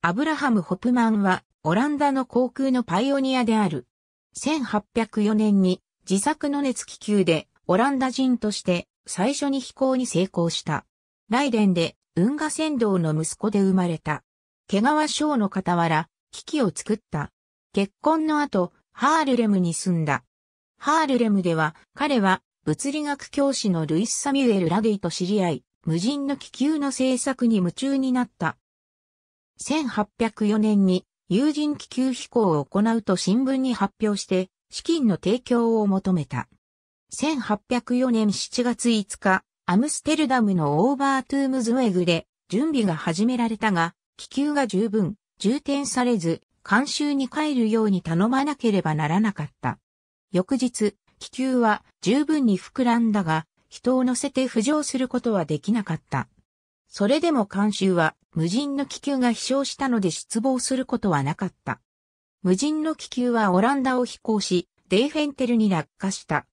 アブラハム・ホプマンは、オランダの航空のパイオニアである。1804年に自作の熱気球でオランダ人として最初に飛行に成功した。ライデンで運河船頭の息子で生まれた。毛川省の傍ら、機器を作った。結婚の後、ハールレムに住んだ。ハールレムでは、彼は物理学教師のルイス・サミュエル・ラディと知り合い、無人の気球の製作に夢中になった。1804年に有人気球飛行を行うと新聞に発表して資金の提供を求めた。1804年7月5日、アムステルダムのオーバートゥームズウェグで準備が始められたが、気球が十分充填されず、監修に帰るように頼まなければならなかった。翌日、気球は十分に膨らんだが、人を乗せて浮上することはできなかった。それでも監修は無人の気球が飛翔したので失望することはなかった。無人の気球はオランダを飛行し、デーフェンテルに落下した。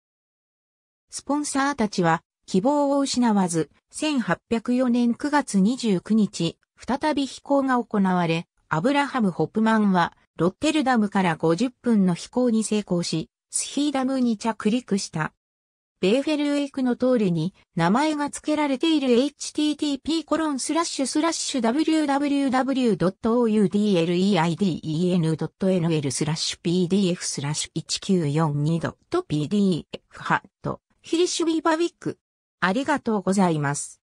スポンサーたちは希望を失わず、1804年9月29日、再び飛行が行われ、アブラハム・ホップマンは、ロッテルダムから50分の飛行に成功し、スヒーダムに着陸した。レーフェルウェイクの通りに名前が付けられている http://www.oudleiden.nl pdf 1942.pdf ハットヒリシュビバウック。ありがとうございます。